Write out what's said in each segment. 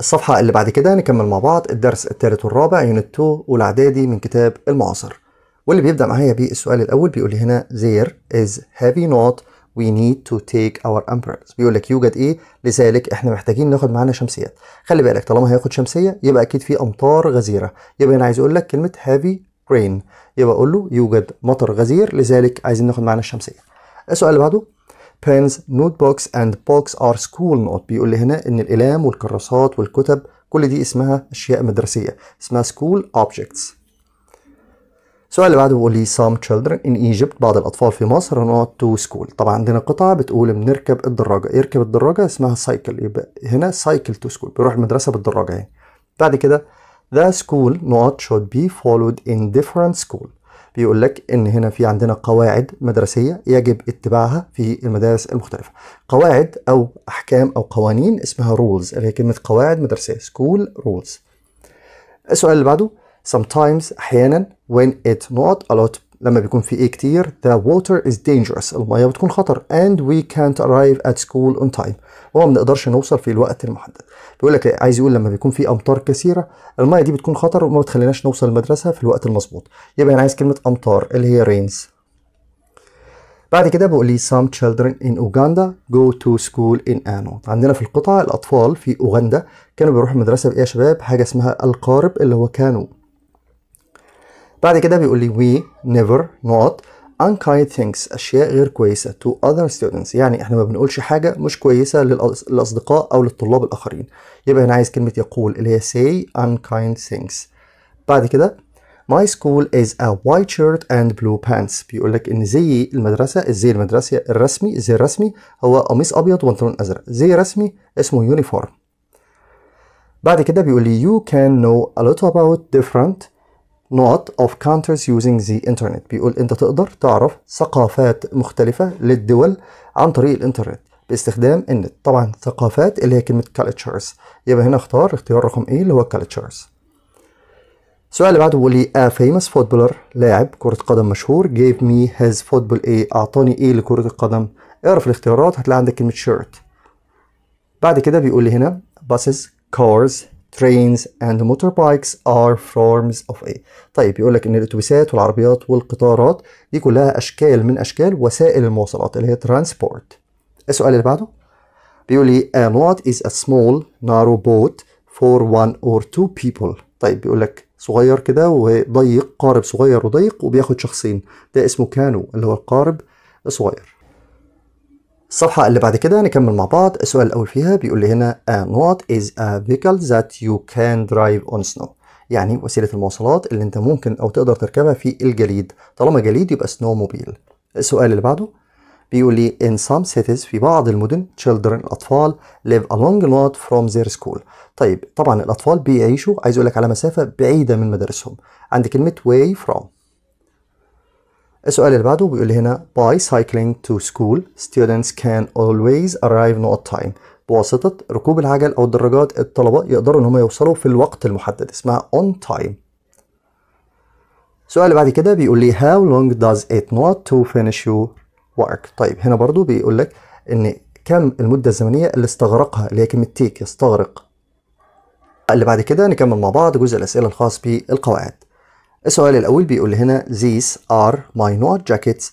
الصفحة اللي بعد كده نكمل مع بعض الدرس الثالث والرابع يونت 2 والإعدادي من كتاب المعاصر واللي بيبدأ معايا بالسؤال الأول بيقول لي هنا there is heavy not we need to take our umbrellas بيقول لك يوجد إيه لذلك إحنا محتاجين ناخد معانا شمسيات خلي بالك طالما هياخد شمسية يبقى أكيد في أمطار غزيرة يبقى أنا عايز أقول لك كلمة heavy rain يبقى أقول له يوجد مطر غزير لذلك عايزين ناخد معانا الشمسية السؤال اللي بعده pens notebooks and books are school notes بيقول لي هنا ان الإلام والكراسات والكتب كل دي اسمها اشياء مدرسيه اسمها school objects السؤال اللي بعده بيقول لي some children in Egypt بعض الأطفال في مصر not to school طبعا عندنا قطعة بتقول بنركب الدراجة يركب الدراجة اسمها cycle يبقى هنا cycle to school بيروح المدرسة بالدراجة يعني بعد كده the school not should be followed in different school بيقول لك ان هنا في عندنا قواعد مدرسيه يجب اتباعها في المدارس المختلفه قواعد او احكام او قوانين اسمها رولز اللي هي كلمه قواعد مدرسيه سكول رولز السؤال اللي بعده sometimes احيانا when it not allowed لما بيكون في ايه كتير the water is dangerous المياه بتكون خطر and we can't arrive at school on time وما بنقدرش نوصل في الوقت المحدد بيقول لك إيه، عايز يقول لما بيكون في امطار كثيره المياه دي بتكون خطر وما بتخليناش نوصل المدرسه في الوقت المظبوط يبقى انا عايز كلمه امطار اللي هي rains بعد كده بقول لي some children in Uganda go to school in Ano عندنا في القطعة الأطفال في أوغندا كانوا بيروحوا المدرسة بإيه يا شباب حاجة اسمها القارب اللي هو كانوا بعد كده بيقول لي we never not unkind things اشياء غير كويسه to other students يعني احنا ما بنقولش حاجه مش كويسه للاصدقاء او للطلاب الاخرين يبقى هنا عايز كلمه يقول اللي هي say unkind things بعد كده my school is a white shirt and blue pants بيقول لك ان زي المدرسه الزي المدرسي الرسمي الزي الرسمي هو قميص ابيض وبنطلون ازرق زي رسمي اسمه يونيفورم بعد كده بيقول لي you can know a lot about different نقط of countries using the internet بيقول انت تقدر تعرف ثقافات مختلفة للدول عن طريق الانترنت باستخدام النت طبعا ثقافات اللي هي كلمة cultures يبقى هنا اختار اختيار رقم ايه اللي هو cultures السؤال اللي بعده بيقول لي a famous footballer لاعب كرة قدم مشهور gave me his football ايه اعطاني ايه لكرة القدم اعرف الاختيارات هتلاقي عندك كلمة shirt بعد كده بيقول لي هنا buses cars trains and motorbikes are forms of a طيب يقول لك ان الاتوبيسات والعربيات والقطارات دي كلها اشكال من اشكال وسائل المواصلات اللي هي transport السؤال اللي بعده بيقول لي and what is a small narrow boat for one or two people طيب بيقول لك صغير كده وضيق قارب صغير وضيق وبياخد شخصين ده اسمه كانو اللي هو القارب الصغير الصفحة اللي بعد كده نكمل مع بعض السؤال الأول فيها بيقول لي هنا and um, what is a vehicle that you can drive on snow يعني وسيلة المواصلات اللي انت ممكن أو تقدر تركبها في الجليد طالما جليد يبقى سنو موبيل السؤال اللي بعده بيقول لي in some cities في بعض المدن children الأطفال live a long lot from their school طيب طبعا الأطفال بيعيشوا عايز أقول لك على مسافة بعيدة من مدارسهم عند كلمة way from السؤال اللي بعده بيقول لي هنا by cycling to school students can always arrive no time بواسطة ركوب العجل أو الدراجات الطلبة يقدروا إن هم يوصلوا في الوقت المحدد اسمها on time السؤال اللي بعد كده بيقول لي how long does it not to finish your work طيب هنا برضو بيقول لك إن كم المدة الزمنية اللي استغرقها اللي هي كلمة تيك يستغرق اللي بعد كده نكمل مع بعض جزء الأسئلة الخاص بالقواعد السؤال الأول بيقول لي هنا these are my not jackets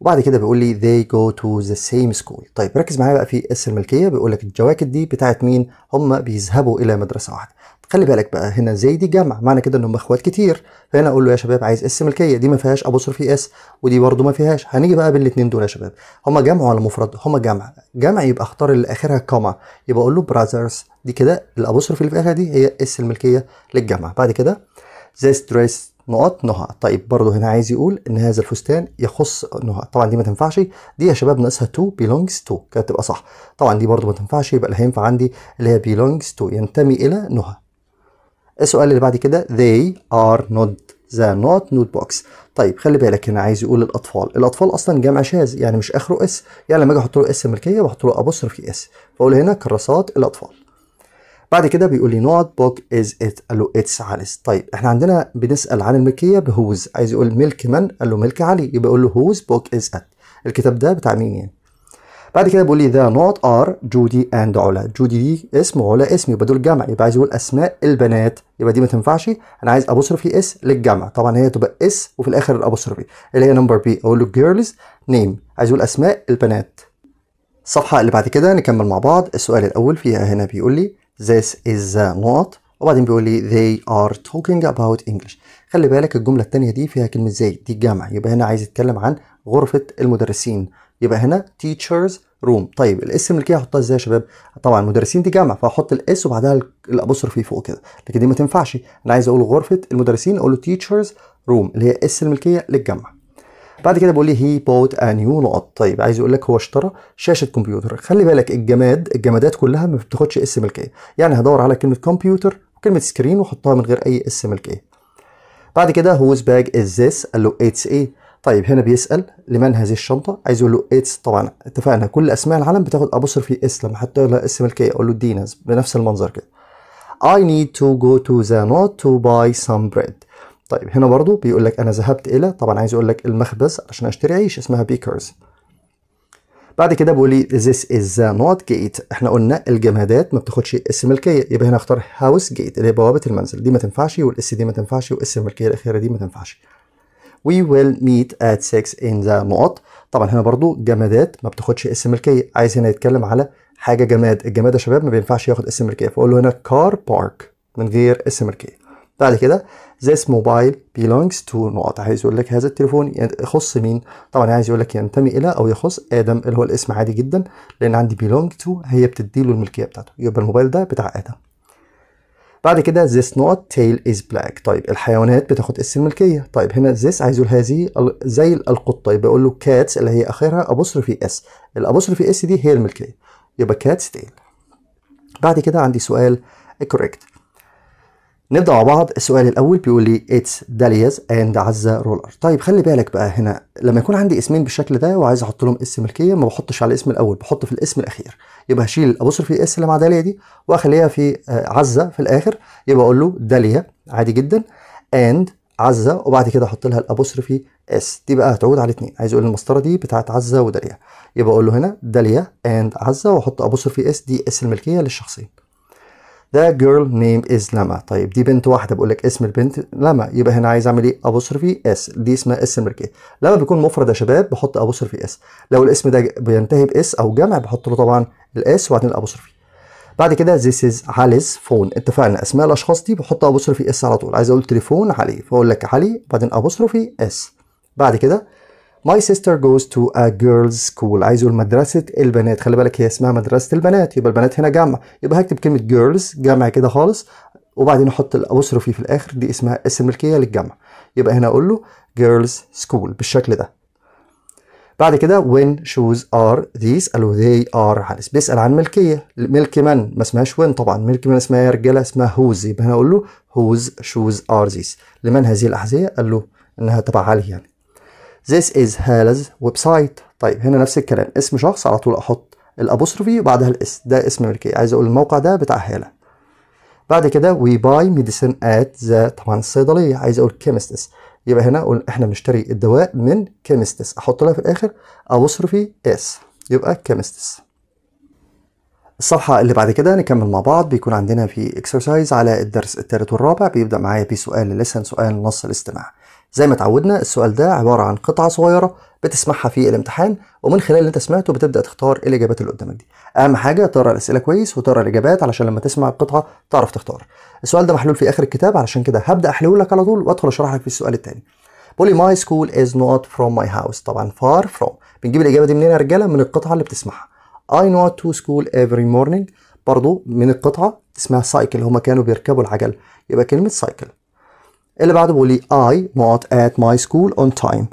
وبعد كده بيقول لي they go to the same school طيب ركز معايا بقى في اس الملكية بيقول لك الجواكت دي بتاعت مين هم بيذهبوا إلى مدرسة واحدة خلي بالك بقى هنا زي دي جمع معنى كده ان هم اخوات كتير فهنا اقول له يا شباب عايز اس ملكيه دي ما فيهاش ابوستروفي اس ودي برده ما فيهاش هنيجي بقى بالاثنين دول يا شباب هم جمع ولا مفرد هم جمع جمع يبقى اختار اللي اخرها كما يبقى اقول له براذرز دي كده الابوستروفي اللي في اخرها دي هي اس الملكيه للجمع بعد كده this dress نقاط نهى طيب برضه هنا عايز يقول ان هذا الفستان يخص نهى طبعا دي ما تنفعش دي يا شباب ناقصها تو بيلونجز تو كده تبقى صح طبعا دي برضه ما تنفعش يبقى اللي هينفع عندي اللي هي بيلونجز تو ينتمي الى نهى السؤال اللي بعد كده they are not ذا نوت نوت بوكس طيب خلي بالك هنا عايز يقول الاطفال الاطفال اصلا جمع شاذ يعني مش اخره اس يعني لما اجي احط له اس ملكيه بحط له ابوستروفي اس فاقول هنا كراسات الاطفال بعد كده بيقول لي نوت بوك از ات قال له اتس عانس طيب احنا عندنا بنسال عن الملكيه بهوز عايز يقول ملك من قال له ملك علي يبقى يقول له هوز بوك از ات الكتاب ده بتاع مين يعني بعد كده بيقول لي ذا نوت ار جودي اند علا جودي دي اسم وعلا اسم يبقى دول جمع يبقى عايز يقول اسماء البنات يبقى دي ما تنفعش انا عايز ابوستروفي اس للجمع طبعا هي تبقى اس وفي الاخر الابوستروفي اللي هي نمبر بي اقول له جيرلز نيم عايز يقول اسماء البنات الصفحه اللي بعد كده نكمل مع بعض السؤال الاول فيها هنا بيقول لي this is not وبعدين بيقول لي they are talking about English خلي بالك الجملة التانية دي فيها كلمة زي دي الجامعة يبقى هنا عايز يتكلم عن غرفة المدرسين يبقى هنا teachers room طيب الاس الملكية هحطها ازاي يا شباب طبعا المدرسين دي جامعة فهحط الاس وبعدها فيه فوق كده لكن دي ما تنفعش انا عايز اقول غرفة المدرسين اقول له teachers room اللي هي اس الملكية للجامعة بعد كده بقول لي هي بوت ا نيو نقط طيب عايز يقول لك هو اشترى شاشه كمبيوتر خلي بالك الجماد الجمادات كلها ما بتاخدش اسم ملكيه يعني هدور على كلمه كمبيوتر وكلمه سكرين واحطها من غير اي اسم ملكيه بعد كده هوز باج از ذس قال له اتس ايه طيب هنا بيسال لمن هذه الشنطه عايز يقول له اتس طبعا اتفقنا كل اسماء العالم بتاخد ابصر في اس لما حتى لها اسم ملكيه اقول له ديناز بنفس المنظر كده I need to go to the north to buy some bread طيب هنا برضو بيقول لك انا ذهبت الى طبعا عايز يقول لك المخبز عشان اشتري عيش اسمها بيكرز بعد كده بيقول لي this is the not gate احنا قلنا الجمادات ما بتاخدش اس ملكيه يبقى هنا اختار هاوس جيت اللي هي بوابه المنزل دي ما تنفعش والاس دي ما تنفعش واس الملكيه الاخيره دي ما تنفعش we will meet at 6 in the نقط طبعا هنا برضو جمادات ما بتاخدش اس ملكيه عايز هنا يتكلم على حاجه جماد الجماد يا شباب ما بينفعش ياخد اس ملكيه فاقول له هنا كار بارك من غير اس ملكيه بعد كده this mobile belongs to نقطة عايز يقول لك هذا التليفون يخص مين طبعا عايز يقول لك ينتمي الى او يخص ادم اللي هو الاسم عادي جدا لان عندي belong to هي بتدي له الملكيه بتاعته يبقى الموبايل ده بتاع ادم بعد كده this not tail is black طيب الحيوانات بتاخد اسم الملكيه طيب هنا this عايز يقول هذه زي القطة طيب يقول له cats اللي هي اخرها أبصر في اس في اس دي هي الملكيه يبقى cats tail بعد كده عندي سؤال correct نبدأ مع بعض السؤال الأول بيقول لي اتس دالياز اند عزة رولر طيب خلي بالك بقى هنا لما يكون عندي اسمين بالشكل ده وعايز أحط لهم اسم ملكية ما بحطش على الاسم الأول بحط في الاسم الأخير يبقى هشيل الأبوستروفي اس اللي مع داليا دي وأخليها في آه، عزة في الآخر يبقى أقول له داليا عادي جدا اند عزة وبعد كده أحط لها الأبوستروفي اس دي بقى هتعود على اتنين عايز اقول المسطره دي بتاعت عزه وداليا يبقى اقول له هنا داليا اند عزه واحط ابوستروفي اس دي اس الملكيه للشخصين ذا جيرل نيم از لما طيب دي بنت واحده بقول لك اسم البنت لما يبقى هنا عايز اعمل ايه ابوستروفي اس دي اسمها اس امريكيه لما بيكون مفرد يا شباب بحط ابوستروفي اس لو الاسم ده بينتهي باس او جمع بحط له طبعا الاس وبعدين الابوستروفي بعد كده ذيس از عليز فون اتفقنا اسماء الاشخاص دي بحط ابوستروفي اس على طول عايز اقول تليفون علي فاقول لك علي بعدين ابوستروفي اس بعد كده My sister goes to a girl's school. عايزه مدرسة البنات خلي بالك هي اسمها مدرسه البنات يبقى البنات هنا جمع يبقى هكتب كلمه girls جمع كده خالص وبعدين احط فيه في الاخر دي اسمها اسم ملكيه للجمع يبقى هنا اقول له girls school بالشكل ده بعد كده when shoes are these قالوا they are بيسأل عن ملكية ملك من ما اسمهاش when طبعا ملك من اسمها يا رجالة اسمها whose يبقى هنا أقول له whose shoes are these لمن هذه الأحذية قال له إنها تبع علي يعني This is Hala's website طيب هنا نفس الكلام اسم شخص على طول احط الابوستروفي وبعدها الاس ده اسم ملكية عايز اقول الموقع ده بتاع هالة بعد كده وي باي ميديسين ات ذا طبعا الصيدلية عايز اقول كيمستس يبقى هنا اقول احنا بنشتري الدواء من كيمستس احط لها في الاخر ابوستروفي اس يبقى كيمستس الصفحة اللي بعد كده نكمل مع بعض بيكون عندنا في اكسرسايز على الدرس الثالث والرابع بيبدأ معايا بسؤال لسن سؤال نص الاستماع زي ما اتعودنا السؤال ده عبارة عن قطعة صغيرة بتسمعها في الامتحان ومن خلال اللي انت سمعته بتبدأ تختار الإجابات اللي قدامك دي أهم حاجة تقرأ الأسئلة كويس وتقرأ الإجابات علشان لما تسمع القطعة تعرف تختار السؤال ده محلول في آخر الكتاب علشان كده هبدأ أحلله لك على طول وأدخل أشرح لك في السؤال التاني بولي ماي سكول از نوت فروم ماي هاوس طبعا فار فروم بنجيب الإجابة دي منين يا رجالة من القطعة اللي بتسمعها I not to school every morning برضو من القطعة اسمها سايكل هما كانوا بيركبوا العجل يبقى كلمة سايكل اللي بعده بيقول لي اي not ات ماي سكول اون تايم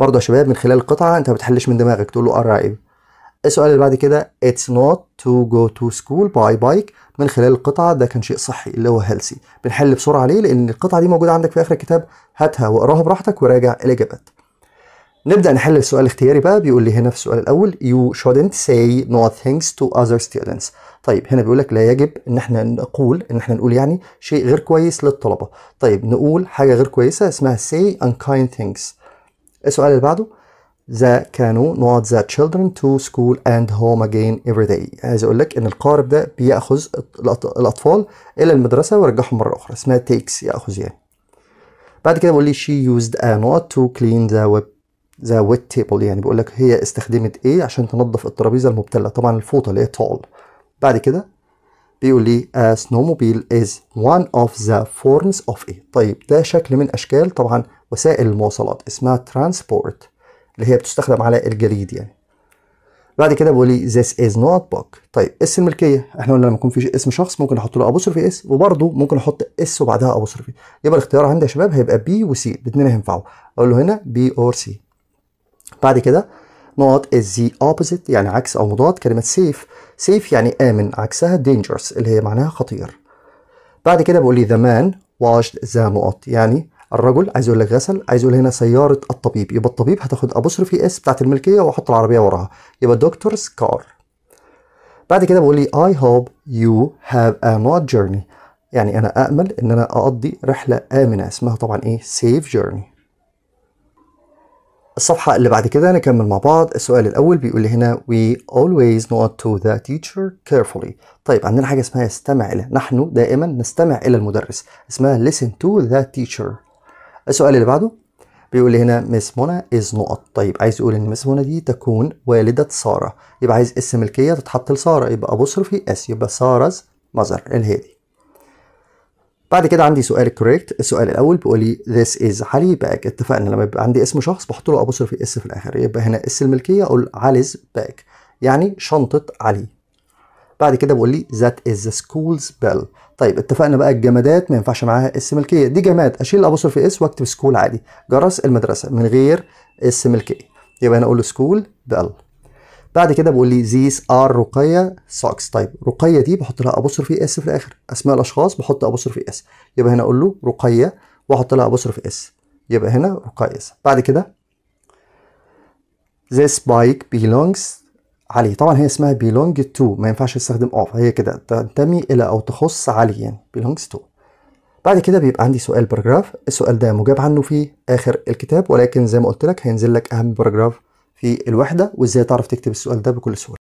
برضه يا شباب من خلال القطعه انت ما بتحلش من دماغك تقول له قرع السؤال اللي بعد كده اتس نوت تو جو تو سكول باي بايك من خلال القطعه ده كان شيء صحي اللي هو هيلسي بنحل بسرعه ليه لان القطعه دي موجوده عندك في اخر الكتاب هاتها واقراها براحتك وراجع الاجابات نبدا نحل السؤال الاختياري بقى بيقول لي هنا في السؤال الاول you shouldn't say no things to other students طيب هنا بيقول لك لا يجب ان احنا نقول ان احنا نقول يعني شيء غير كويس للطلبه طيب نقول حاجه غير كويسه اسمها say unkind things السؤال اللي بعده ذا كانوا not the children to school and home again every day عايز اقول لك ان القارب ده بياخذ الاطفال الى المدرسه ويرجعهم مره اخرى اسمها takes ياخذ يعني بعد كده بيقول لي she used a not to clean the web ذا ويت تيبل يعني بيقول لك هي استخدمت ايه عشان تنظف الترابيزه المبتله طبعا الفوطه اللي هي تول بعد كده بيقول لي a آه، snowmobile is one of the forms of a طيب ده شكل من اشكال طبعا وسائل المواصلات اسمها transport اللي هي بتستخدم على الجليد يعني بعد كده بيقول لي this is not book طيب اس الملكيه احنا قلنا لما يكون في اسم شخص ممكن احط له في اس وبرضه ممكن احط اس وبعدها في يبقى الاختيار عندي يا شباب هيبقى بي وسي الاثنين هينفعوا اقول له هنا بي اور سي بعد كده نقط is the opposite يعني عكس أو مضاد كلمة safe safe يعني آمن عكسها dangerous اللي هي معناها خطير بعد كده بقول لي the man washed the نقط يعني الرجل عايز يقول لك غسل عايز يقول هنا سيارة الطبيب يبقى الطبيب هتاخد أبوستروفي اس بتاعت الملكية وأحط العربية وراها يبقى doctor's car بعد كده بقول لي I hope you have a not journey يعني أنا أأمل إن أنا أقضي رحلة آمنة اسمها طبعا إيه safe journey الصفحة اللي بعد كده نكمل مع بعض السؤال الأول بيقول لي هنا we always nod to the teacher carefully طيب عندنا حاجة اسمها استمع إلى نحن دائما نستمع إلى المدرس اسمها listen to the teacher السؤال اللي بعده بيقول لي هنا Miss منى از not طيب عايز يقول ان Miss منى دي تكون والدة سارة يبقى عايز اسم ملكية تتحط لسارة يبقى في اس يبقى سارة's mother اللي هي دي بعد كده عندي سؤال كوريكت السؤال الاول بيقول لي this is باك اتفقنا لما يبقى عندي اسم شخص بحط له في اس في الاخر يبقى هنا اس الملكيه اقول عليز باك يعني شنطه علي بعد كده بيقول لي that is the school's bell طيب اتفقنا بقى الجمادات ما ينفعش معاها اس ملكيه دي جماد اشيل في اس واكتب سكول عادي جرس المدرسه من غير اس ملكيه يبقى هنا اقول له سكول بيل بعد كده بقول لي زيس ار رقيه سوكس طيب رقيه دي بحط لها ابصر في اس في الاخر اسماء الاشخاص بحط ابصر في اس يبقى هنا اقول له رقيه واحط لها ابصر في اس يبقى هنا رقيه بعد كده this bike belongs علي طبعا هي اسمها belong to ما ينفعش استخدم اوف هي كده تنتمي الى او تخص علي يعني belongs to بعد كده بيبقى عندي سؤال باراجراف السؤال ده مجاب عنه في اخر الكتاب ولكن زي ما قلت لك هينزل لك اهم باراجراف في الوحده وازاي تعرف تكتب السؤال ده بكل سهوله